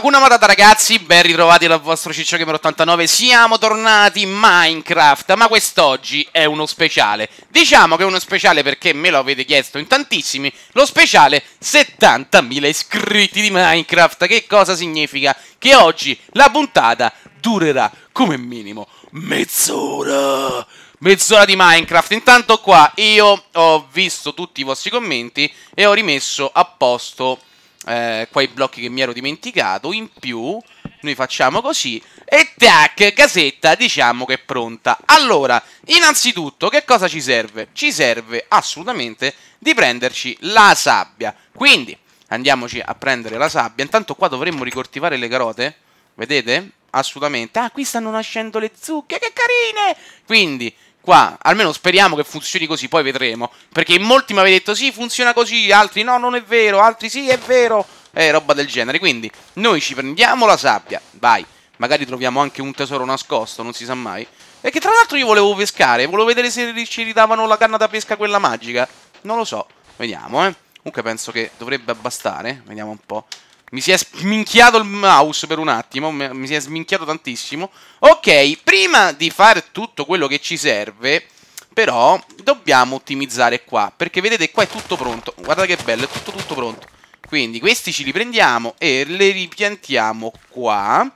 Hakuna Matata ragazzi, ben ritrovati dal vostro Cicciogamer 89 Siamo tornati in Minecraft, ma quest'oggi è uno speciale Diciamo che è uno speciale perché me lo avete chiesto in tantissimi Lo speciale 70.000 iscritti di Minecraft Che cosa significa? Che oggi la puntata durerà come minimo mezz'ora mezz'ora di Minecraft. Intanto qua io ho visto tutti i vostri commenti e ho rimesso a posto eh, qua i blocchi che mi ero dimenticato. In più, noi facciamo così. E tac, casetta, diciamo che è pronta. Allora, innanzitutto, che cosa ci serve? Ci serve assolutamente di prenderci la sabbia. Quindi, andiamoci a prendere la sabbia. Intanto qua dovremmo ricortivare le carote. Vedete? Assolutamente. Ah, qui stanno nascendo le zucche, che carine! Quindi, Qua, almeno speriamo che funzioni così, poi vedremo. Perché in molti mi avete detto sì, funziona così, altri no, non è vero, altri sì, è vero. Eh, roba del genere. Quindi, noi ci prendiamo la sabbia. Vai. Magari troviamo anche un tesoro nascosto, non si sa mai. E che tra l'altro io volevo pescare, volevo vedere se ci ridavano la canna da pesca quella magica. Non lo so. Vediamo, eh. Comunque penso che dovrebbe bastare. Vediamo un po'. Mi si è sminchiato il mouse per un attimo, mi si è sminchiato tantissimo. Ok, prima di fare tutto quello che ci serve, però, dobbiamo ottimizzare qua. Perché vedete, qua è tutto pronto. Guardate che bello, è tutto tutto pronto. Quindi questi ci li prendiamo e li ripiantiamo qua.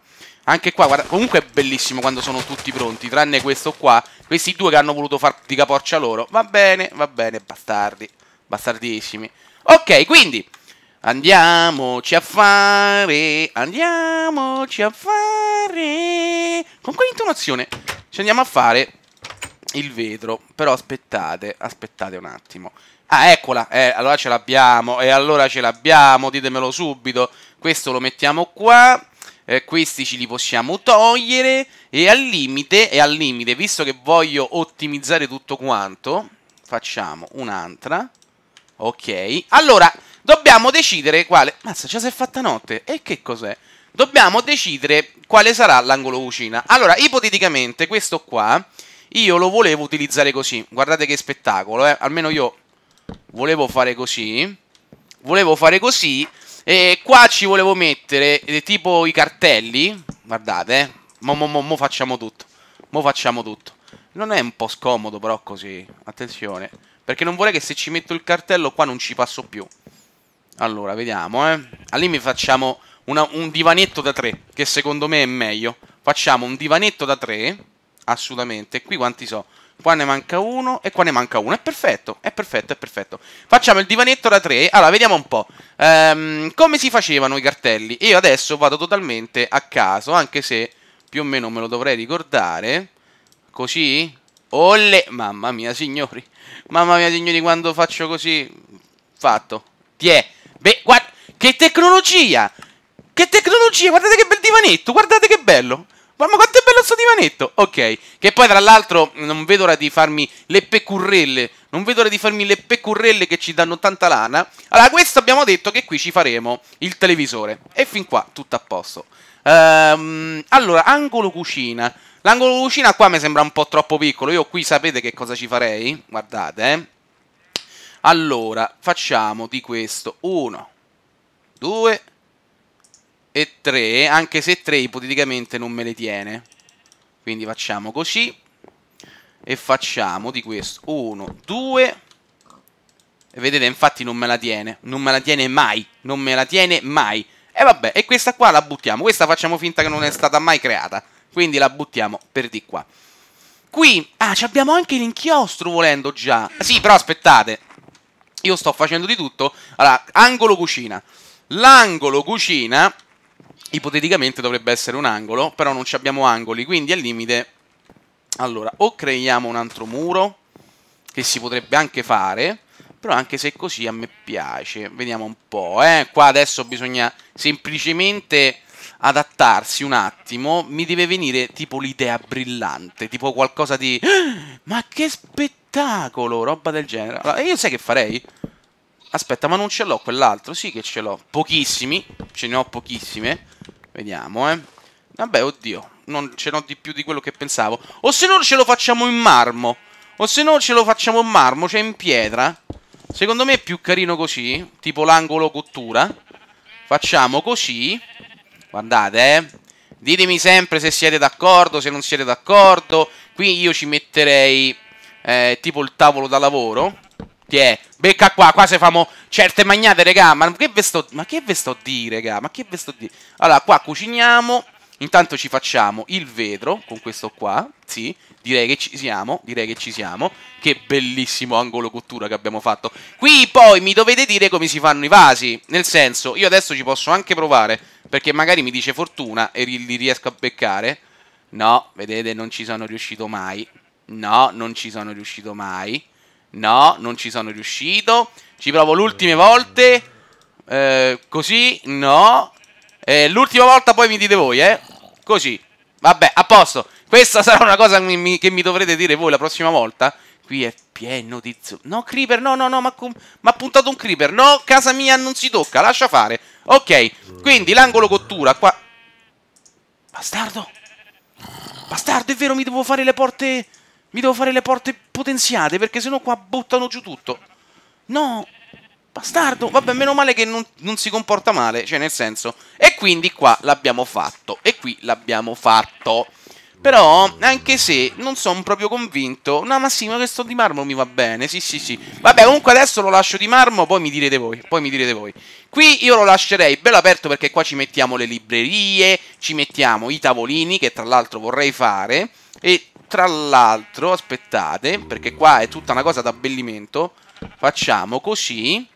Anche qua, guarda, comunque è bellissimo quando sono tutti pronti, tranne questo qua. Questi due che hanno voluto far di caporcia loro. Va bene, va bene, bastardi. Bastardissimi. Ok, quindi... Andiamoci a fare, andiamoci a fare. Con quale intonazione ci andiamo a fare il vetro? Però aspettate, aspettate un attimo. Ah, eccola, eh, allora ce l'abbiamo, e eh, allora ce l'abbiamo, ditemelo subito. Questo lo mettiamo qua, eh, questi ce li possiamo togliere, e al limite, e al limite, visto che voglio ottimizzare tutto quanto, facciamo un'altra. Ok, allora dobbiamo decidere quale... Mazza, già si è fatta notte. E che cos'è? Dobbiamo decidere quale sarà l'angolo cucina. Allora, ipoteticamente, questo qua, io lo volevo utilizzare così. Guardate che spettacolo, eh. Almeno io volevo fare così. Volevo fare così. E qua ci volevo mettere eh, tipo i cartelli. Guardate, eh. Mo, mo, mo, mo facciamo tutto. Mo facciamo tutto. Non è un po' scomodo però così. Attenzione. Perché non vorrei che se ci metto il cartello qua non ci passo più. Allora, vediamo, eh. Al ah, limite facciamo una, un divanetto da tre, che secondo me è meglio. Facciamo un divanetto da tre, assolutamente. Qui quanti so? Qua ne manca uno e qua ne manca uno. È perfetto, è perfetto, è perfetto. Facciamo il divanetto da tre. Allora, vediamo un po'. Ehm, come si facevano i cartelli? Io adesso vado totalmente a caso, anche se più o meno me lo dovrei ricordare. Così? Olle! Mamma mia, signori. Mamma mia, signori, quando faccio così... Fatto. Tiè. è Beh, guarda, che tecnologia! Che tecnologia! Guardate che bel divanetto, guardate che bello! Ma quanto è bello sto divanetto! Ok, che poi tra l'altro non vedo ora di farmi le pecurrelle, non vedo ora di farmi le pecurrelle che ci danno tanta lana. Allora, questo abbiamo detto che qui ci faremo il televisore. E fin qua tutto a posto. Ehm, allora, angolo cucina. L'angolo cucina qua mi sembra un po' troppo piccolo, io qui sapete che cosa ci farei? Guardate, eh. Allora, facciamo di questo 1, 2 e 3, anche se 3 ipoteticamente non me le tiene. Quindi facciamo così e facciamo di questo 1, 2 e vedete infatti non me la tiene, non me la tiene mai, non me la tiene mai. E vabbè, e questa qua la buttiamo, questa facciamo finta che non è stata mai creata, quindi la buttiamo per di qua. Qui, ah, abbiamo anche l'inchiostro volendo già. Sì, però aspettate, io sto facendo di tutto. Allora, angolo cucina. L'angolo cucina, ipoteticamente dovrebbe essere un angolo, però non ci abbiamo angoli, quindi al limite... Allora, o creiamo un altro muro, che si potrebbe anche fare, però anche se è così a me piace. Vediamo un po', eh. Qua adesso bisogna semplicemente adattarsi un attimo, mi deve venire tipo l'idea brillante, tipo qualcosa di... Ah, ma che spettacolo! spettacolo, roba del genere. Allora, e io sai che farei? Aspetta, ma non ce l'ho quell'altro? Sì che ce l'ho. Pochissimi, ce ne ho pochissime. Vediamo, eh. Vabbè, oddio, non ce n'ho di più di quello che pensavo. O se no ce lo facciamo in marmo. O se no ce lo facciamo in marmo, cioè in pietra. Secondo me è più carino così, tipo l'angolo cottura. Facciamo così. Guardate, eh. Ditemi sempre se siete d'accordo, se non siete d'accordo. Qui io ci metterei eh, tipo il tavolo da lavoro. Tiè, becca qua, qua se famo certe magnate, regà, ma che ve sto, ma che ve sto di, regà, ma che ve sto di? Allora, qua cuciniamo, intanto ci facciamo il vetro, con questo qua, sì, direi che ci siamo, direi che ci siamo, che bellissimo angolo cottura che abbiamo fatto. Qui poi mi dovete dire come si fanno i vasi, nel senso, io adesso ci posso anche provare, perché magari mi dice fortuna e li riesco a beccare. No, vedete, non ci sono riuscito mai. No, non ci sono riuscito mai. No, non ci sono riuscito. Ci provo l'ultime volte. Eh, così, no. Eh, l'ultima volta poi mi dite voi, eh. Così. Vabbè, a posto. Questa sarà una cosa mi, mi, che mi dovrete dire voi la prossima volta. Qui è pieno di... No, Creeper, no, no, no, ma ha puntato un Creeper. No, casa mia non si tocca, lascia fare. Ok, quindi l'angolo cottura qua... Bastardo! Bastardo, è vero, mi devo fare le porte... Mi devo fare le porte potenziate perché sennò qua buttano giù tutto. No, bastardo. Vabbè, meno male che non, non si comporta male, cioè nel senso. E quindi qua l'abbiamo fatto. E qui l'abbiamo fatto. Però, anche se non sono proprio convinto... No, ma sì, ma questo di marmo mi va bene, sì, sì, sì. Vabbè, comunque adesso lo lascio di marmo, poi mi direte voi, poi mi direte voi. Qui io lo lascerei bello aperto perché qua ci mettiamo le librerie, ci mettiamo i tavolini, che tra l'altro vorrei fare, e tra l'altro, aspettate, perché qua è tutta una cosa d'abbellimento. Facciamo così.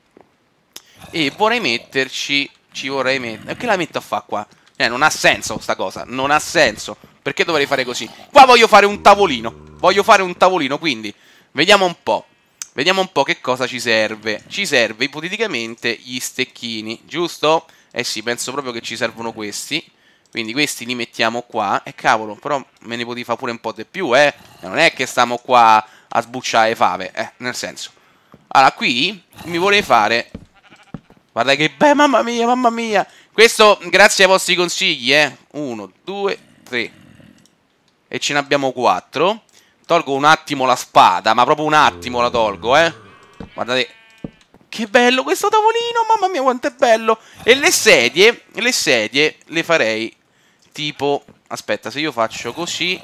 E vorrei metterci... Ci vorrei mettere... Eh, che la metto a fa qua? Eh, non ha senso sta cosa. Non ha senso. Perché dovrei fare così? Qua voglio fare un tavolino. Voglio fare un tavolino, quindi... Vediamo un po'. Vediamo un po' che cosa ci serve. Ci serve ipoteticamente gli stecchini, giusto? Eh sì, penso proprio che ci servono questi. Quindi questi li mettiamo qua. E cavolo, però me ne potevi fare pure un po' di più, eh. Non è che stiamo qua a sbucciare fave, eh, nel senso. Allora, qui mi vorrei fare... Guarda che beh, mamma mia, mamma mia. Questo grazie ai vostri consigli, eh. Uno, due, tre. E ce ne abbiamo quattro. Tolgo un attimo la spada, ma proprio un attimo la tolgo, eh. Guardate, che bello questo tavolino, mamma mia quanto è bello E le sedie, le sedie le farei tipo... Aspetta, se io faccio così...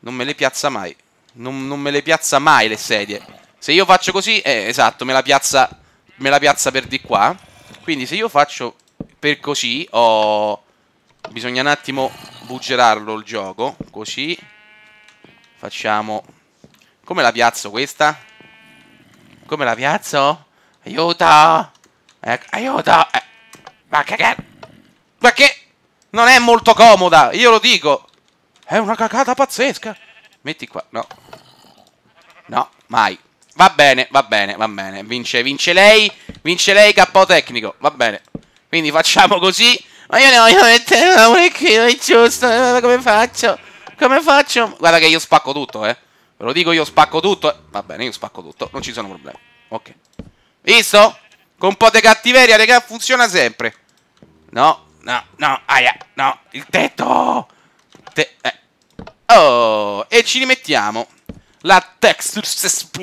Non me le piazza mai. Non, non me le piazza mai le sedie. Se io faccio così... Eh, esatto, me la piazza... Me la piazza per di qua. Quindi se io faccio per così... Oh, bisogna un attimo buggerarlo il gioco. Così. Facciamo... Come la piazzo questa? Come la piazzo? Aiuto! Eh, aiuto! Eh, ma che... Ma che... Non è molto comoda, io lo dico. È una cacata pazzesca. Metti qua, no. No, mai. Va bene, va bene, va bene. Vince, vince lei, vince lei capo tecnico, va bene. Quindi facciamo così. Ma io ne voglio mettere una orecchina, è giusto, come faccio? Come faccio? Guarda che io spacco tutto, eh. Ve lo dico, io spacco tutto. Va bene, io spacco tutto, non ci sono problemi. Ok. Visto? Con un po' di cattiveria, raga, funziona sempre. No, no, no, aia, no, il tetto! Te eh. Oh, e ci rimettiamo la texture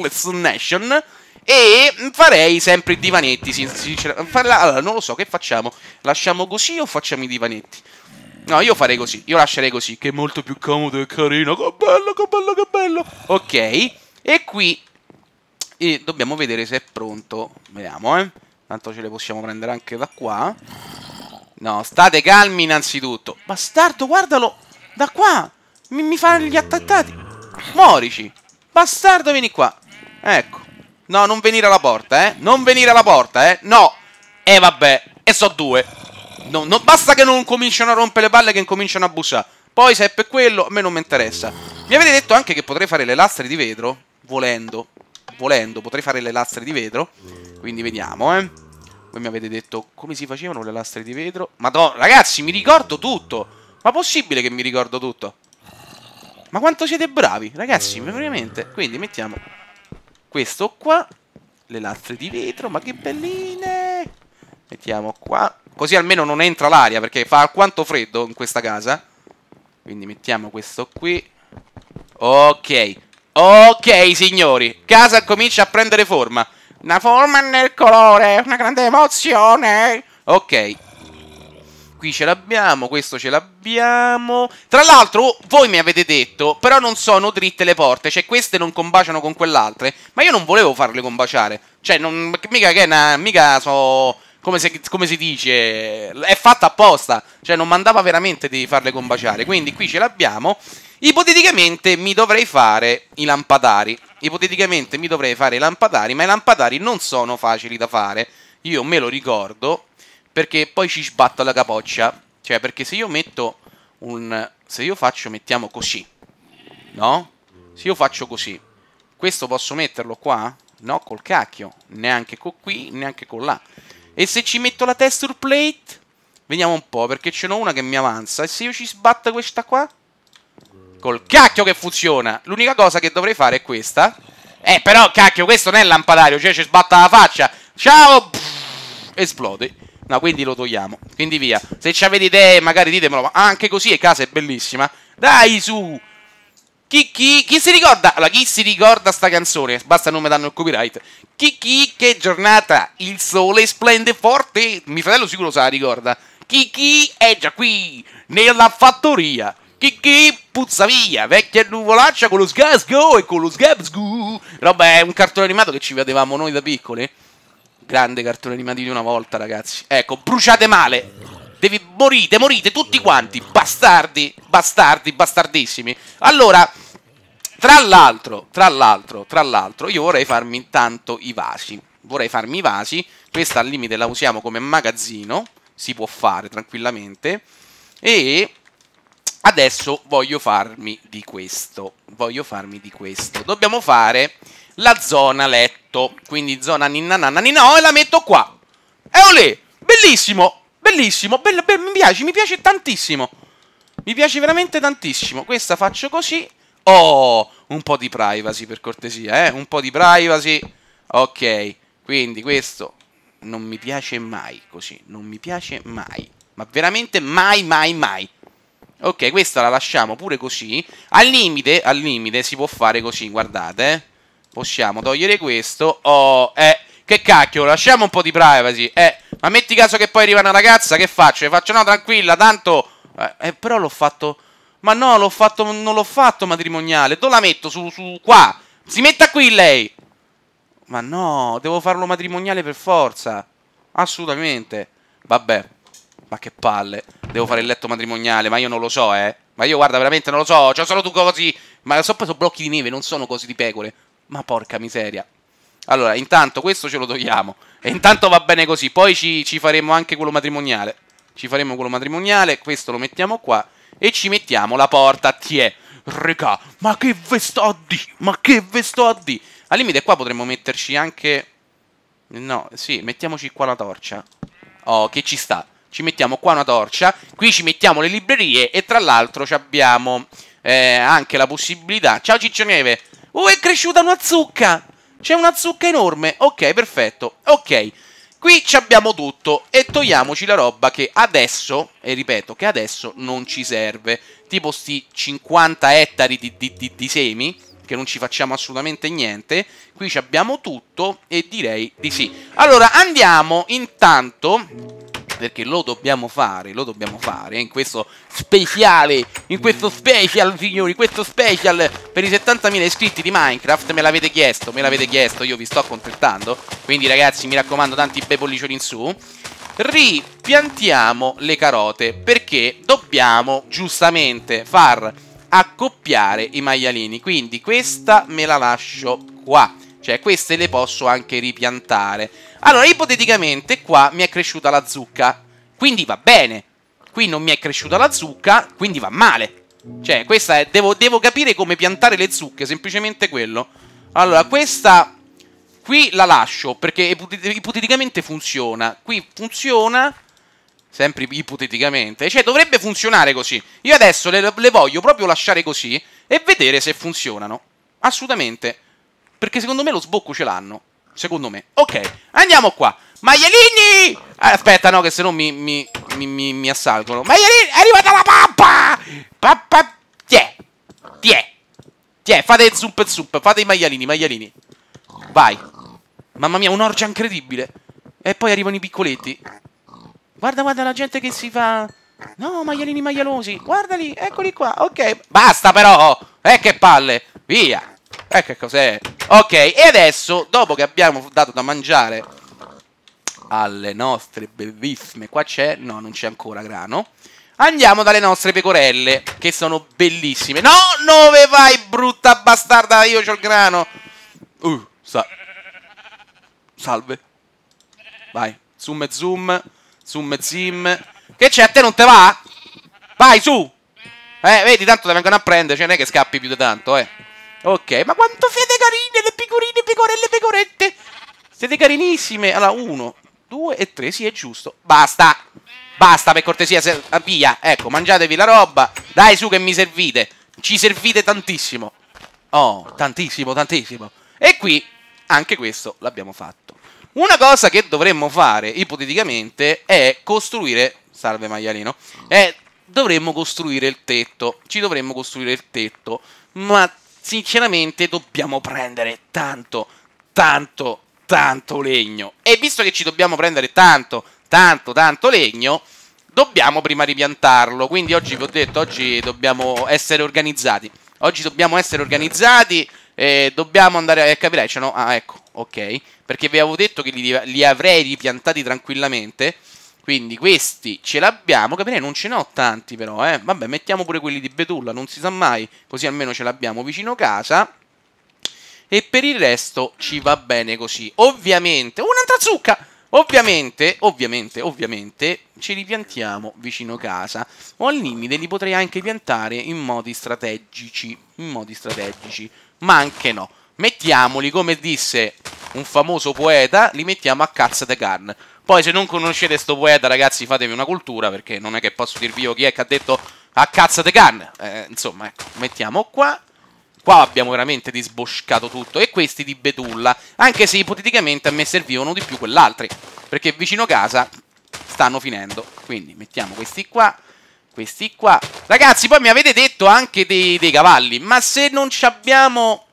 explanation e farei sempre i divanetti, sinceramente. Allora, non lo so, che facciamo? Lasciamo così o facciamo i divanetti? No, io farei così, io lascerei così, che è molto più comodo e carino. Che bello, che bello, che bello. Ok, e qui e dobbiamo vedere se è pronto. Vediamo, eh. Tanto ce le possiamo prendere anche da qua. No, state calmi innanzitutto. Bastardo, guardalo. Da qua. Mi, mi fanno gli attaccati. Morici. Bastardo, vieni qua. Ecco. No, non venire alla porta, eh. Non venire alla porta, eh. No. E eh, vabbè. E so due. No, no, basta che non cominciano a rompere le palle che incominciano a bussare. Poi se è per quello, a me non mi interessa. Mi avete detto anche che potrei fare le lastre di vetro? Volendo. Volendo, potrei fare le lastre di vetro. Quindi vediamo, eh. Voi mi avete detto come si facevano le lastre di vetro. Madonna, ragazzi, mi ricordo tutto. Ma possibile che mi ricordo tutto? Ma quanto siete bravi, ragazzi, veramente. Quindi mettiamo questo qua. Le lastre di vetro, ma che belline. Mettiamo qua. Così almeno non entra l'aria, perché fa alquanto freddo in questa casa. Quindi mettiamo questo qui. Ok. Ok, signori. Casa comincia a prendere forma. Una forma nel colore, una grande emozione. Ok. Qui ce l'abbiamo, questo ce l'abbiamo. Tra l'altro, voi mi avete detto, però non sono dritte le porte, cioè queste non combaciano con quell'altre. Ma io non volevo farle combaciare. Cioè, non, mica che è una... mica so... Come, se, come, si dice, è fatta apposta. Cioè, non mandava veramente di farle combaciare. Quindi qui ce l'abbiamo. Ipoteticamente mi dovrei fare i lampadari. Ipoteticamente mi dovrei fare i lampadari, ma i lampadari non sono facili da fare. Io me lo ricordo perché poi ci sbatto la capoccia. Cioè, perché se io metto un... Se io faccio, mettiamo così. No? Se io faccio così. Questo posso metterlo qua? No, col cacchio. Neanche con qui, neanche con là. E se ci metto la texture plate? Vediamo un po', perché ce n'ho una che mi avanza. E se io ci sbatto questa qua? Col cacchio che funziona. L'unica cosa che dovrei fare è questa. Eh, però, cacchio, questo non è lampadario. Cioè, ci sbatta la faccia. Ciao! esplode. No, quindi lo togliamo. Quindi via. Se ci avete idee, magari ditemelo. Ma anche così, e casa è bellissima. Dai, su! Chi, chi, chi si ricorda? Allora, chi si ricorda sta canzone? Basta non mi danno il copyright. Chi, chi, che giornata! Il sole splende forte! Mio fratello sicuro se la ricorda. Chi, chi è già qui, nella fattoria. Kiki puzza via, vecchia nuvolaccia con lo sgasgo e con lo sgabsgu. Roba è un cartone animato che ci vedevamo noi da piccoli. Grande cartone animato di una volta, ragazzi. Ecco, bruciate male. Devi, morite, morite tutti quanti, bastardi, bastardi, bastardissimi. Allora, tra l'altro, tra l'altro, tra l'altro, io vorrei farmi intanto i vasi. Vorrei farmi i vasi, questa al limite la usiamo come magazzino, si può fare tranquillamente. E Adesso voglio farmi di questo, voglio farmi di questo. Dobbiamo fare la zona letto, quindi zona ninna nanna ninna oh, e la metto qua. E olè, bellissimo, bellissimo, bello, bello, mi piace, mi piace tantissimo. Mi piace veramente tantissimo. Questa faccio così. Oh, un po' di privacy per cortesia, eh, un po' di privacy. Ok, quindi questo non mi piace mai così, non mi piace mai. Ma veramente mai, mai, mai. Ok, questa la lasciamo pure così. Al limite, al limite si può fare così, guardate. Eh. Possiamo togliere questo. Oh, eh, che cacchio, lasciamo un po' di privacy. Eh, ma metti caso che poi arriva una ragazza, che faccio? Le faccio no, tranquilla, tanto... Eh, eh, però l'ho fatto... Ma no, l'ho fatto, non l'ho fatto matrimoniale. Dove la metto? Su, su, qua. Si metta qui lei. Ma no, devo farlo matrimoniale per forza. Assolutamente. Vabbè. Ma che palle. Devo fare il letto matrimoniale, ma io non lo so, eh. Ma io guarda, veramente non lo so. c'ho solo tu così. Ma so, sono blocchi di neve, non sono cose di pecore. Ma porca miseria. Allora, intanto questo ce lo togliamo. E intanto va bene così. Poi ci, ci faremo anche quello matrimoniale. Ci faremo quello matrimoniale. Questo lo mettiamo qua. E ci mettiamo la porta. Tiè. Regà, ma che vestoddi, Ma che vestoddi. Al limite qua potremmo metterci anche... No, sì, mettiamoci qua la torcia. Oh, che ci sta ci mettiamo qua una torcia, qui ci mettiamo le librerie e tra l'altro abbiamo eh, anche la possibilità... Ciao Ciccio Neve! Oh, uh, è cresciuta una zucca! C'è una zucca enorme! Ok, perfetto, ok. Qui ci abbiamo tutto e togliamoci la roba che adesso, e ripeto, che adesso non ci serve. Tipo sti 50 ettari di, di, di, di semi che non ci facciamo assolutamente niente. Qui ci abbiamo tutto e direi di sì. Allora, andiamo intanto perché lo dobbiamo fare, lo dobbiamo fare eh, in questo speciale, in questo special signori, questo special per i 70.000 iscritti di Minecraft, me l'avete chiesto, me l'avete chiesto, io vi sto accontentando, quindi ragazzi mi raccomando tanti bei pollicioni in su ripiantiamo le carote perché dobbiamo giustamente far accoppiare i maialini quindi questa me la lascio qua cioè queste le posso anche ripiantare. Allora ipoteticamente qua mi è cresciuta la zucca. Quindi va bene. Qui non mi è cresciuta la zucca, quindi va male. Cioè questa è... Devo, devo capire come piantare le zucche, semplicemente quello. Allora questa... Qui la lascio perché ipoteticamente funziona. Qui funziona sempre ipoteticamente, cioè dovrebbe funzionare così. Io adesso le, le, voglio proprio lasciare così e vedere se funzionano. Assolutamente. Perché secondo me lo sbocco ce l'hanno. Secondo me. Ok, andiamo qua. Maialini! Eh, aspetta, no, che se no mi, mi, mi, mi, mi assalgono. Maialini, è arrivata la pappa! Pappa, tiè, tiè, tiè, fate zup zup, fate i maialini, maialini. Vai. Mamma mia, un'orgia incredibile. E poi arrivano i piccoletti. Guarda, guarda la gente che si fa... No, maialini maialosi. Guardali, eccoli qua. Ok, basta però. Eh, che palle. Via. Eh, che cos'è? Ok, e adesso, dopo che abbiamo dato da mangiare alle nostre bellissime... Qua c'è... No, non c'è ancora grano. Andiamo dalle nostre pecorelle, che sono bellissime. No, dove vai, brutta bastarda? Io ho il grano. Uh, sa salve. Vai, zoom e zoom, zoom e zim. Che c'è? A te non te va? Vai, su! Eh, vedi, tanto ti vengono a prendere, cioè non è che scappi più di tanto, eh. Ok, ma quanto siete carine le pecorine, pecorelle, pecorette! Siete carinissime! Allora, uno, due e tre, sì, è giusto. Basta! Basta, per cortesia, se... Ah, via! Ecco, mangiatevi la roba! Dai su che mi servite! Ci servite tantissimo! Oh, tantissimo, tantissimo! E qui, anche questo l'abbiamo fatto. Una cosa che dovremmo fare, ipoteticamente, è costruire... Salve maialino! È... Eh, dovremmo costruire il tetto. Ci dovremmo costruire il tetto. Ma sinceramente dobbiamo prendere tanto, tanto, tanto legno. E visto che ci dobbiamo prendere tanto, tanto, tanto legno, dobbiamo prima ripiantarlo. Quindi oggi vi ho detto, oggi dobbiamo essere organizzati. Oggi dobbiamo essere organizzati e dobbiamo andare a eh, capire, cioè no? Ah, ecco, ok. Perché vi avevo detto che li, li avrei ripiantati tranquillamente. Quindi questi ce l'abbiamo, capirei non ce ne ho tanti però, eh. Vabbè, mettiamo pure quelli di Betulla, non si sa mai, così almeno ce l'abbiamo vicino casa. E per il resto ci va bene così. Ovviamente, un'altra zucca! Ovviamente, ovviamente, ovviamente, ce li piantiamo vicino casa. O al limite li potrei anche piantare in modi strategici. In modi strategici. Ma anche no. Mettiamoli, come disse un famoso poeta, li mettiamo a cazzo de carne. Poi se non conoscete sto poeta ragazzi fatevi una cultura perché non è che posso dirvi io chi è che ha detto a cazzo de can. Eh, insomma, ecco, mettiamo qua. Qua abbiamo veramente disboscato tutto e questi di betulla, anche se ipoteticamente a me servivano di più quell'altri, perché vicino casa stanno finendo. Quindi mettiamo questi qua, questi qua. Ragazzi, poi mi avete detto anche dei, dei cavalli, ma se non ci abbiamo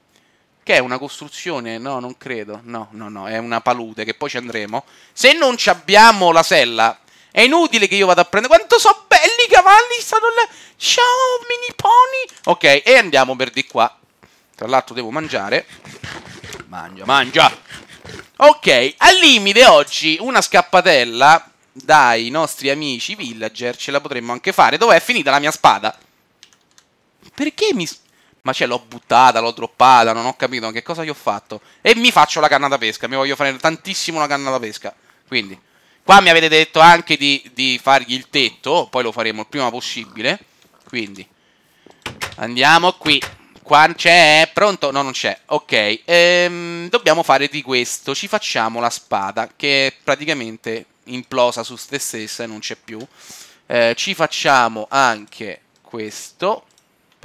che è una costruzione, no, non credo. No, no, no, è una palude che poi ci andremo. Se non abbiamo la sella, è inutile che io vada a prendere. Quanto sono belli i cavalli stanno là. Ciao, mini pony. Ok, e andiamo per di qua. Tra l'altro devo mangiare. Mangia, mangia. Ok, al limite oggi una scappatella dai nostri amici villager ce la potremmo anche fare. Dov'è finita la mia spada? Perché mi ma cioè l'ho buttata, l'ho droppata, non ho capito che cosa gli ho fatto. E mi faccio la canna da pesca, mi voglio fare tantissimo una canna da pesca. Quindi, qua mi avete detto anche di, di fargli il tetto, poi lo faremo il prima possibile. Quindi, andiamo qui. Qua c'è? Pronto? No, non c'è. Ok, ehm, dobbiamo fare di questo. Ci facciamo la spada, che è praticamente implosa su se stessa e non c'è più. Eh, ci facciamo anche questo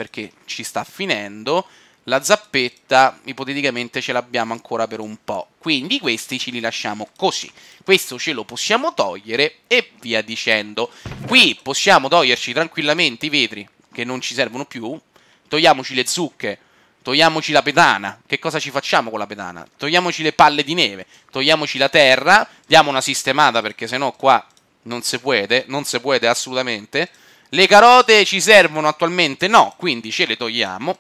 perché ci sta finendo, la zappetta ipoteticamente ce l'abbiamo ancora per un po', quindi questi ce li lasciamo così, questo ce lo possiamo togliere e via dicendo. Qui possiamo toglierci tranquillamente i vetri che non ci servono più, togliamoci le zucche, togliamoci la pedana, che cosa ci facciamo con la pedana? Togliamoci le palle di neve, togliamoci la terra, diamo una sistemata perché sennò qua non si può. non si può assolutamente le carote ci servono attualmente? No, quindi ce le togliamo.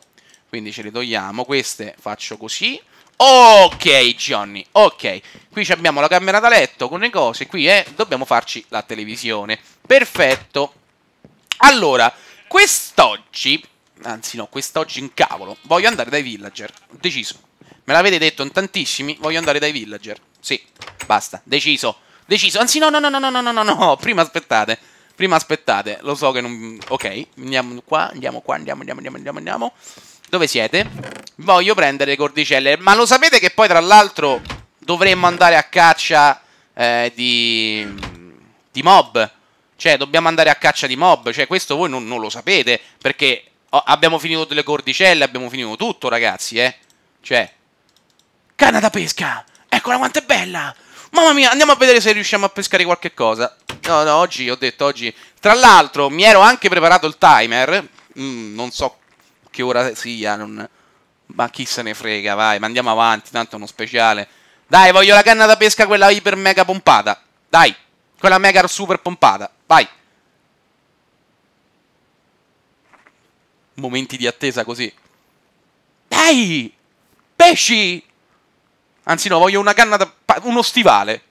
Quindi ce le togliamo. Queste faccio così. Ok, Johnny, ok. Qui abbiamo la camera da letto con le cose. Qui eh, dobbiamo farci la televisione. Perfetto. Allora, quest'oggi... Anzi no, quest'oggi in cavolo. Voglio andare dai villager. deciso. Me l'avete detto in tantissimi. Voglio andare dai villager. Sì, basta. Deciso. Deciso. Anzi no, no, no, no, no, no, no. Prima aspettate. Prima aspettate, lo so che non... Ok, andiamo qua, andiamo qua, andiamo, andiamo, andiamo, andiamo, andiamo. Dove siete? Voglio prendere le cordicelle. Ma lo sapete che poi, tra l'altro, dovremmo andare a caccia eh, di... di mob? Cioè, dobbiamo andare a caccia di mob. Cioè, questo voi non, non lo sapete, perché Oh, abbiamo finito delle cordicelle, abbiamo finito tutto, ragazzi, eh. Cioè. Canna da pesca! Eccola quanto è bella! Mamma mia, andiamo a vedere se riusciamo a pescare qualche cosa no, no, oggi ho detto oggi. Tra l'altro, mi ero anche preparato il timer. Mm, non so che ora sia, non... ma chi se ne frega, vai, ma andiamo avanti, tanto è uno speciale. Dai, voglio la canna da pesca, quella iper mega pompata. Dai, quella mega super pompata, vai. Momenti di attesa così. Dai, pesci! Anzi no, voglio una canna da... uno stivale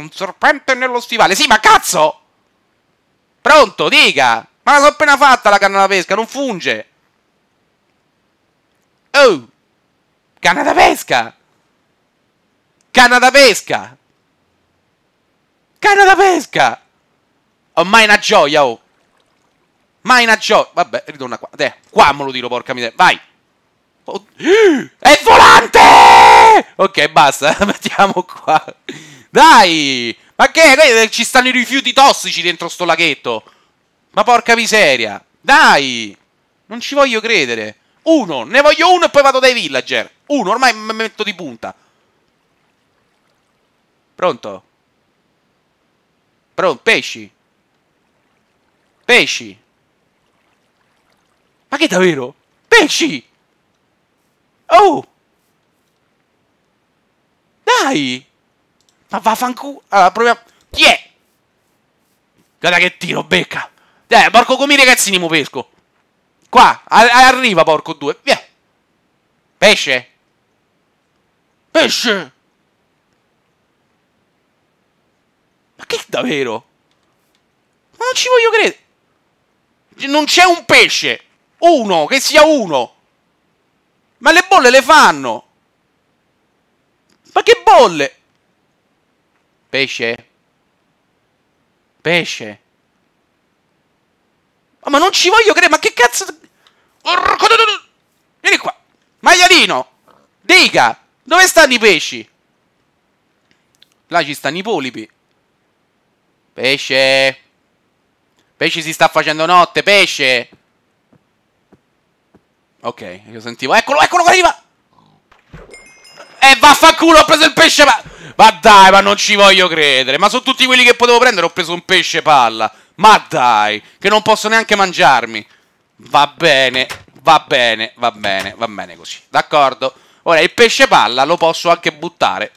un serpente nello stivale. Sì, ma cazzo! Pronto, dica! Ma la sono appena fatta la canna da pesca, non funge! Oh! Canna da pesca! Canna da pesca! Canna da pesca! Oh, mai una gioia, oh! Mai una gioia! Vabbè, ritorna qua. Dè, qua me lo tiro, porca miseria. Vai! Oh. È volante! Ok, basta, mettiamo qua. Dai! Ma che? Ci stanno i rifiuti tossici dentro sto laghetto. Ma porca miseria. Dai! Non ci voglio credere. Uno, ne voglio uno e poi vado dai villager. Uno, ormai mi metto di punta. Pronto? Pronto, pesci. Pesci. Ma che davvero? Pesci! Oh! Dai! Ma vaffanculo. Allora, proviamo. Chi è? Guarda che tiro, becca. Dai, porco come i ragazzini mo pesco. Qua, arriva, porco due. Via. Pesce. Pesce. Ma che è davvero? Ma non ci voglio credere. Non c'è un pesce. Uno, che sia uno. Ma le bolle le fanno. Ma che bolle? Pesce? Pesce? Oh, ma non ci voglio credere, ma che cazzo... Vieni qua. Maialino. Dica, dove stanno i pesci? Là ci stanno i polipi. Pesce. Pesce si sta facendo notte, pesce. Ok, io sentivo. Eccolo, eccolo, arriva. E vaffanculo, ho preso il pesce palla. Ma dai, ma non ci voglio credere. Ma sono tutti quelli che potevo prendere, ho preso un pesce palla. Ma dai, che non posso neanche mangiarmi. Va bene, va bene, va bene, va bene così. D'accordo? Ora, il pesce palla lo posso anche buttare.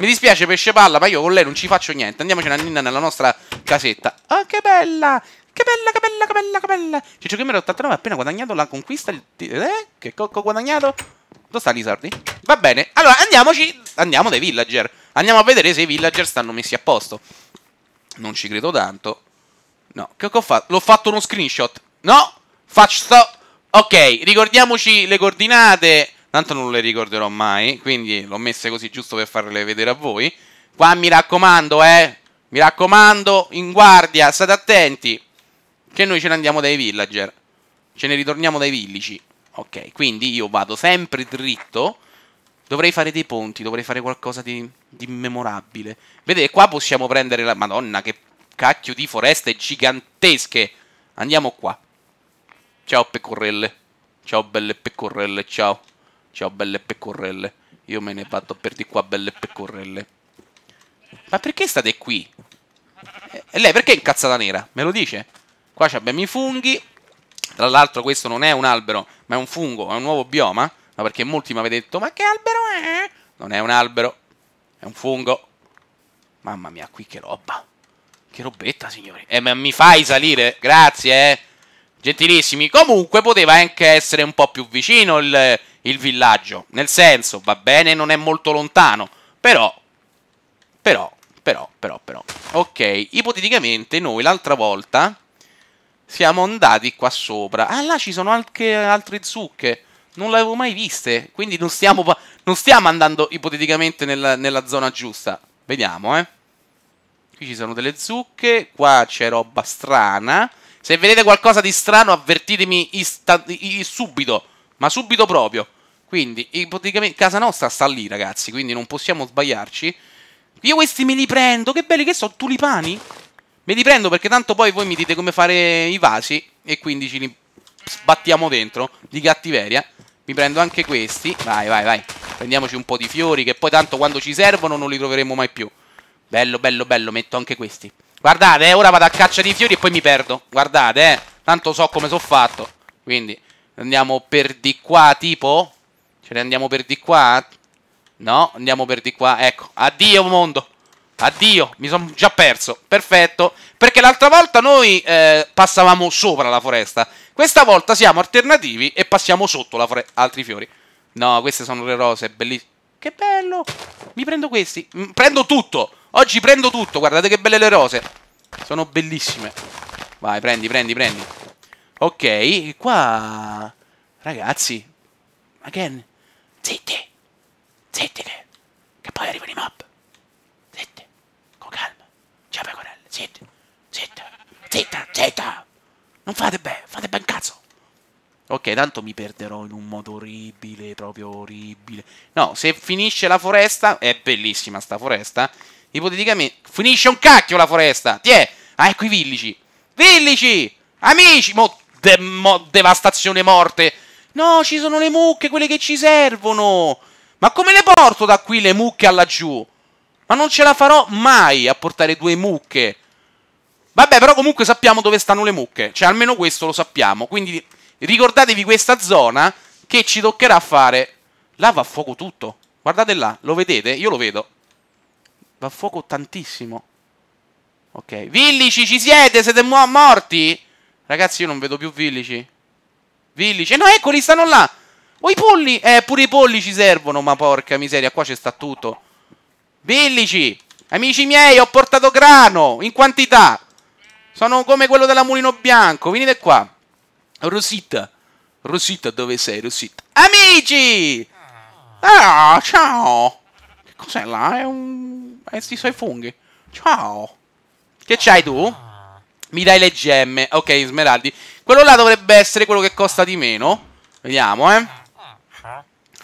Mi dispiace pesce palla, ma io con lei non ci faccio niente. Andiamocene a ninna nella nostra casetta. Oh, che bella! Che bella, che bella, che bella, che bella. Ciccio Gamer 89 ha appena guadagnato la conquista. Eh? Che cocco ho guadagnato? Dove sta Lizardi? Va bene. Allora, andiamoci. Andiamo dai villager. Andiamo a vedere se i villager stanno messi a posto. Non ci credo tanto. No, che ho fatto? L'ho fatto uno screenshot. No, faccio... Ok, ricordiamoci le coordinate. Tanto non le ricorderò mai, quindi l'ho messe così giusto per farle vedere a voi. Qua mi raccomando, eh. Mi raccomando, in guardia, state attenti. Che noi ce ne andiamo dai villager. Ce ne ritorniamo dai villici. Ok, quindi io vado sempre dritto. Dovrei fare dei ponti, dovrei fare qualcosa di, di memorabile. Vedete, qua possiamo prendere la... Madonna, che cacchio di foreste gigantesche! Andiamo qua. Ciao pecorelle. Ciao belle pecorelle, ciao. Ciao belle pecorelle. Io me ne vado per di qua, belle pecorelle. Ma perché state qui? Eh, e lei perché è incazzata nera? Me lo dice? Qua abbiamo i funghi. Tra l'altro questo non è un albero, ma è un fungo, è un nuovo bioma. Ma no, perché molti mi avete detto, ma che albero è? Non è un albero, è un fungo. Mamma mia, qui che roba. Che robetta, signori. Eh, ma mi fai salire? Grazie, eh. Gentilissimi. Comunque poteva anche essere un po' più vicino il, il villaggio. Nel senso, va bene, non è molto lontano. Però, però, però, però, però. Ok, ipoteticamente noi l'altra volta siamo andati qua sopra. Ah, là ci sono anche altre zucche. Non le avevo mai viste. Quindi non stiamo, non stiamo andando ipoteticamente nella, nella zona giusta. Vediamo, eh. Qui ci sono delle zucche. Qua c'è roba strana. Se vedete qualcosa di strano, avvertitemi subito. Ma subito proprio. Quindi, ipoteticamente, casa nostra sta lì, ragazzi. Quindi non possiamo sbagliarci. Io questi me li prendo. Che belli che sono, tulipani? Me li prendo perché tanto poi voi mi dite come fare i vasi e quindi ci li sbattiamo dentro di cattiveria. Mi prendo anche questi. Vai, vai, vai. Prendiamoci un po' di fiori che poi tanto quando ci servono non li troveremo mai più. Bello, bello, bello. Metto anche questi. Guardate, eh, ora vado a caccia di fiori e poi mi perdo. Guardate, eh. Tanto so come sono fatto. Quindi andiamo per di qua, tipo? Ce ne andiamo per di qua? No, andiamo per di qua. Ecco, addio mondo. Addio, mi sono già perso. Perfetto. Perché l'altra volta noi eh, passavamo sopra la foresta. Questa volta siamo alternativi e passiamo sotto la foresta. Altri fiori. No, queste sono le rose, bellissime. Che bello! Mi prendo questi. M prendo tutto. Oggi prendo tutto. Guardate che belle le rose. Sono bellissime. Vai, prendi, prendi, prendi. Ok, qua... Ragazzi. Again. Zitti. Zitti che... Che poi arrivano i mob. Ciao pecorelle, zitta, zitta, zitta, zitta. Non fate bene, fate ben cazzo. Ok, tanto mi perderò in un modo orribile, proprio orribile. No, se finisce la foresta, è bellissima sta foresta, ipoteticamente... Finisce un cacchio la foresta! Tiè! Ah, ecco i villici! Villici! Amici! Mo, de, mo, devastazione morte! No, ci sono le mucche, quelle che ci servono! Ma come le porto da qui le mucche laggiù? Ma non ce la farò mai a portare due mucche. Vabbè, però comunque sappiamo dove stanno le mucche. Cioè, almeno questo lo sappiamo. Quindi ricordatevi questa zona che ci toccherà fare. Là va a fuoco tutto. Guardate là, lo vedete? Io lo vedo. Va a fuoco tantissimo. Ok, villici ci siete? Siete morti? Ragazzi, io non vedo più villici. Villici. Eh no, eccoli, stanno là. O oh, i polli. Eh, pure i polli ci servono, ma porca miseria, qua ci sta tutto. Villici, amici miei, ho portato grano in quantità. Sono come quello della Mulino Bianco. Venite qua. Rosita. Rosita, dove sei, Rosita? Amici! Ah, ciao! Che cos'è là? È un... È sti suoi funghi. Ciao! Che c'hai tu? Mi dai le gemme. Ok, smeraldi. Quello là dovrebbe essere quello che costa di meno. Vediamo, eh.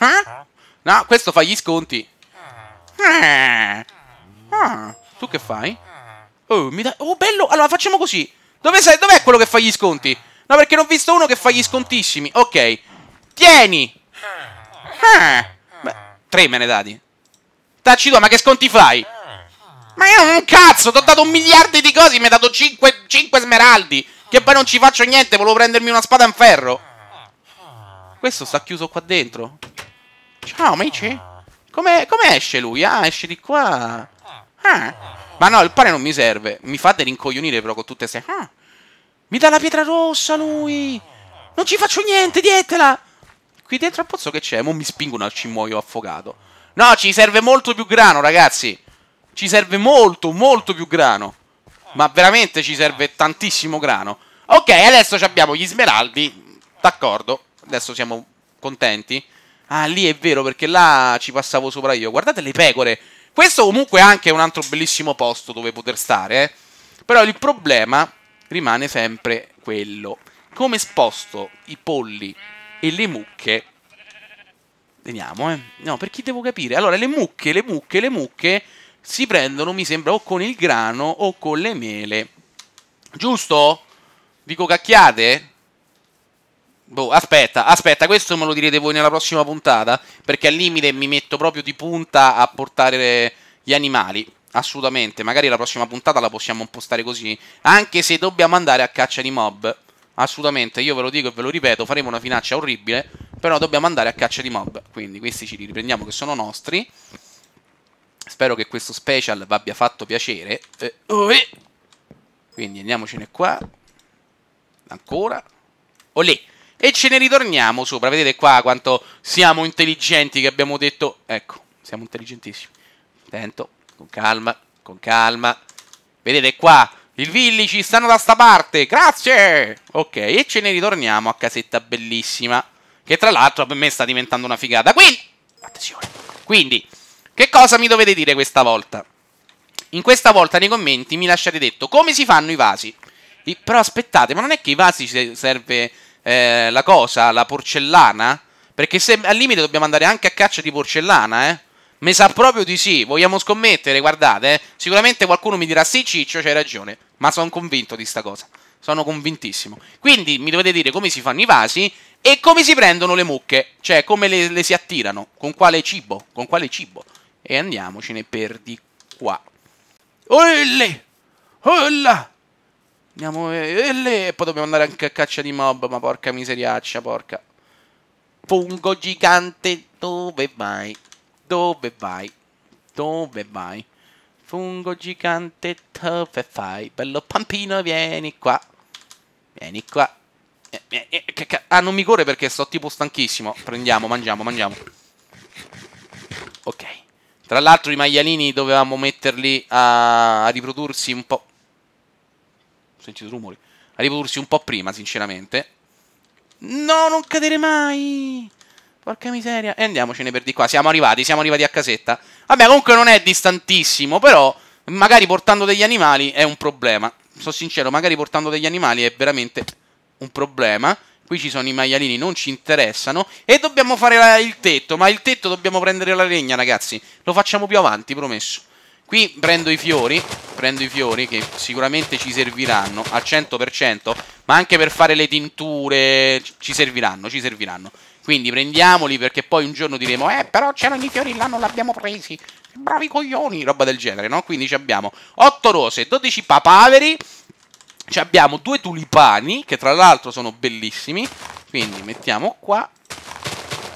eh? No, questo fa gli sconti. Eh. Ah, Tu che fai? Oh, mi dai... Oh, bello! Allora, facciamo così. Dov'è dov quello che fa gli sconti? No, perché non ho visto uno che fa gli scontissimi. Ok. Tieni! Ah. Beh, tre me ne dati. Tacci tu, ma che sconti fai? Ma io un cazzo, ti ho dato un miliardo di cose, mi hai dato cinque, 5 smeraldi. Che poi non ci faccio niente, volevo prendermi una spada in ferro. Questo sta chiuso qua dentro. Ciao, amici. Come, come esce lui? Ah, esce di qua. Ah. ah. Ma no, il pane non mi serve. Mi fate rincoglionire però con tutte queste... Ah. Mi dà la pietra rossa lui! Non ci faccio niente, dietela! Qui dentro al pozzo che c'è? Mo mi spingono al cimuoio affogato. No, ci serve molto più grano, ragazzi! Ci serve molto, molto più grano. Ma veramente ci serve tantissimo grano. Ok, adesso abbiamo gli smeraldi. D'accordo, adesso siamo contenti. Ah, lì è vero, perché là ci passavo sopra io. Guardate le pecore. Questo comunque è anche un altro bellissimo posto dove poter stare, eh. Però il problema rimane sempre quello. Come sposto i polli e le mucche? Vediamo, eh. No, per chi devo capire? Allora, le mucche, le mucche, le mucche si prendono, mi sembra, o con il grano o con le mele. Giusto? Dico cacchiate? Boh, aspetta, aspetta, questo me lo direte voi nella prossima puntata, perché al limite mi metto proprio di punta a portare gli animali. Assolutamente, magari la prossima puntata la possiamo impostare così, anche se dobbiamo andare a caccia di mob. Assolutamente, io ve lo dico e ve lo ripeto, faremo una finaccia orribile, però dobbiamo andare a caccia di mob. Quindi questi ci li riprendiamo che sono nostri. Spero che questo special vi abbia fatto piacere. Eh, oh, eh. Quindi andiamocene qua. Ancora. Olè e ce ne ritorniamo sopra. Vedete qua quanto siamo intelligenti che abbiamo detto. Ecco, siamo intelligentissimi. Attento, con calma, con calma. Vedete qua, il villici stanno da sta parte, grazie! Ok, e ce ne ritorniamo a casetta bellissima, che tra l'altro per me sta diventando una figata. Quindi, attenzione, quindi, che cosa mi dovete dire questa volta? In questa volta nei commenti mi lasciate detto come si fanno i vasi. I, però aspettate, ma non è che i vasi serve eh, la cosa, la porcellana? Perché se al limite dobbiamo andare anche a caccia di porcellana, eh? Mi sa proprio di sì, vogliamo scommettere, guardate, eh? sicuramente qualcuno mi dirà sì Ciccio, c'hai ragione, ma sono convinto di sta cosa, sono convintissimo. Quindi mi dovete dire come si fanno i vasi e come si prendono le mucche, cioè come le, le si attirano, con quale cibo, con quale cibo. E andiamocene per di qua. Olle! Olla! Andiamo e, e, e poi dobbiamo andare anche a caccia di mob, ma porca miseriaccia, porca. Fungo gigante, dove vai? Dove vai? Dove vai? Fungo gigante, dove fai? Bello pampino, vieni qua. Vieni qua. Eh, eh, eh, ah, non mi corre perché sto tipo stanchissimo. Prendiamo, mangiamo, mangiamo. Ok. Tra l'altro i maialini dovevamo metterli a, a riprodursi un po' sentito rumori. Arrivo Ursi un po' prima, sinceramente. No, non cadere mai! Porca miseria. E andiamocene per di qua. Siamo arrivati, siamo arrivati a casetta. Vabbè, comunque non è distantissimo, però magari portando degli animali è un problema. Sono sincero, magari portando degli animali è veramente un problema. Qui ci sono i maialini, non ci interessano. E dobbiamo fare il tetto, ma il tetto dobbiamo prendere la legna, ragazzi. Lo facciamo più avanti, promesso. Qui prendo i fiori Prendo i fiori che sicuramente ci serviranno Al 100% Ma anche per fare le tinture Ci serviranno, ci serviranno Quindi prendiamoli perché poi un giorno diremo Eh però c'erano i fiori là non li abbiamo presi Bravi coglioni, roba del genere, no? Quindi ci abbiamo 8 rose, 12 papaveri ci Abbiamo 2 tulipani Che tra l'altro sono bellissimi Quindi mettiamo qua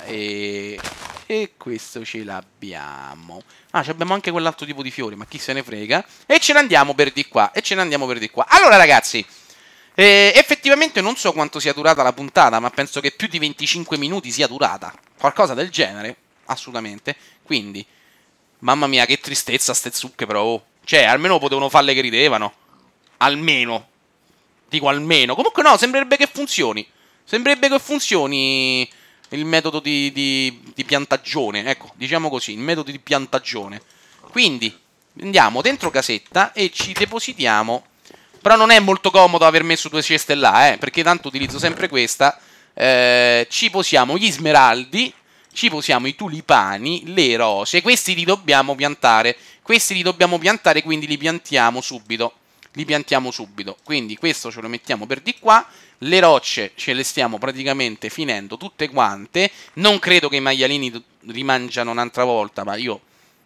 E e questo ce l'abbiamo. Ah, abbiamo anche quell'altro tipo di fiori, ma chi se ne frega. E ce ne andiamo per di qua, e ce ne andiamo per di qua. Allora, ragazzi... Eh, effettivamente non so quanto sia durata la puntata, ma penso che più di 25 minuti sia durata. Qualcosa del genere, assolutamente. Quindi, mamma mia, che tristezza ste zucche, però. Oh. Cioè, almeno potevano farle che ridevano. Almeno. Dico almeno. Comunque no, sembrerebbe che funzioni. Sembrerebbe che funzioni il metodo di, di, di piantagione, ecco, diciamo così, il metodo di piantagione. Quindi andiamo dentro casetta e ci depositiamo. Però non è molto comodo aver messo due ceste là, eh, perché tanto utilizzo sempre questa. Eh, ci posiamo gli smeraldi, ci posiamo i tulipani, le rose. Questi li dobbiamo piantare. Questi li dobbiamo piantare, quindi li piantiamo subito li piantiamo subito. Quindi questo ce lo mettiamo per di qua. Le rocce ce le stiamo praticamente finendo tutte quante. Non credo che i maialini rimangiano un'altra volta, ma io,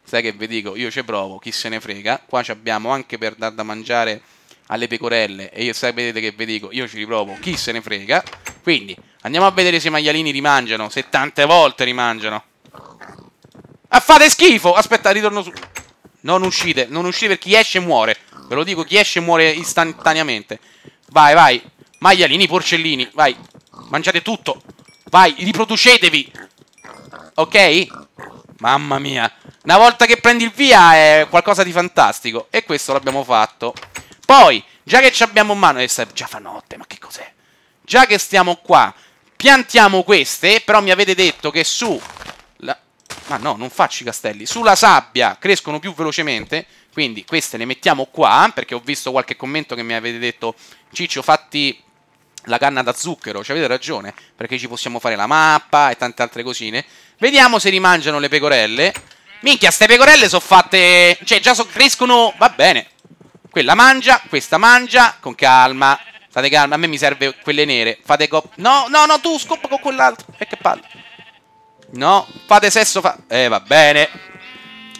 sai che vi dico, io ci provo, chi se ne frega. Qua ci abbiamo anche per dar da mangiare alle pecorelle e io sapete che vi dico, io ci riprovo, chi se ne frega. Quindi andiamo a vedere se i maialini rimangiano, se tante volte rimangiano. Ah, fate schifo! Aspetta, ritorno su... Non uscite, non uscite perché chi esce muore. Ve lo dico, chi esce muore istantaneamente. Vai, vai. Maialini, porcellini, vai. Mangiate tutto. Vai, riproducetevi. Ok? Mamma mia. Una volta che prendi il via è qualcosa di fantastico. E questo l'abbiamo fatto. Poi, già che ci abbiamo in mano... E eh, già fa notte, ma che cos'è? Già che stiamo qua, piantiamo queste. Però mi avete detto che su... Ma no, non faccio i castelli. Sulla sabbia crescono più velocemente. Quindi queste le mettiamo qua, perché ho visto qualche commento che mi avete detto Ciccio fatti la canna da zucchero, cioè avete ragione, perché ci possiamo fare la mappa e tante altre cosine. Vediamo se rimangiano le pecorelle. Minchia, ste pecorelle sono fatte... Cioè, già so... crescono... Va bene. Quella mangia, questa mangia, con calma. State calma, a me mi serve quelle nere. Fate cop... No, no, no, tu scoppa con quell'altro. E eh, che palle. No, fate sesso, fa... Eh, va bene.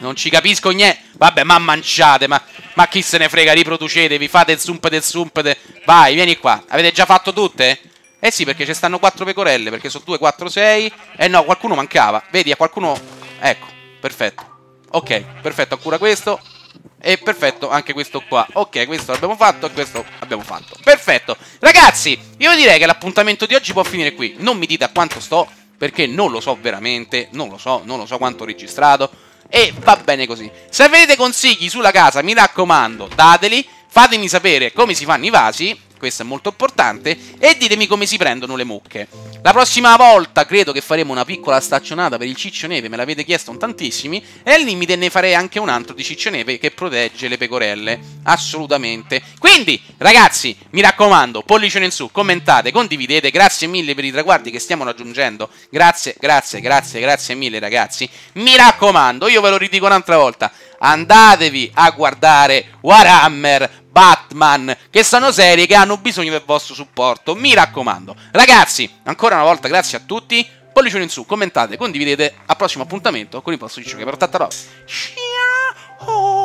Non ci capisco niente. Vabbè, ma mangiate, ma, ma chi se ne frega, riproducetevi, fate il zump del zump. De... Vai, vieni qua. Avete già fatto tutte? Eh sì, perché ci stanno quattro pecorelle, perché sono due, quattro, sei. Eh no, qualcuno mancava. Vedi, a qualcuno... Ecco, perfetto. Ok, perfetto, ancora questo. E perfetto, anche questo qua. Ok, questo l'abbiamo fatto e questo l'abbiamo fatto. Perfetto. Ragazzi, io direi che l'appuntamento di oggi può finire qui. Non mi dite a quanto sto, perché non lo so veramente, non lo so, non lo so quanto ho registrato e va bene così. Se avete consigli sulla casa, mi raccomando, dateli, fatemi sapere come si fanno i vasi questo è molto importante, e ditemi come si prendono le mucche. La prossima volta credo che faremo una piccola staccionata per il ciccio neve, me l'avete chiesto un tantissimi, e al limite ne farei anche un altro di ciccio neve che protegge le pecorelle, assolutamente. Quindi, ragazzi, mi raccomando, pollicione in su, commentate, condividete, grazie mille per i traguardi che stiamo raggiungendo, grazie, grazie, grazie, grazie mille ragazzi. Mi raccomando, io ve lo ridico un'altra volta, andatevi a guardare Warhammer Batman, che sono serie che hanno bisogno del vostro supporto. Mi raccomando. Ragazzi, ancora una volta grazie a tutti. Pollicione in su, commentate, condividete. Al prossimo appuntamento con il vostro Ciccio che per Ciao!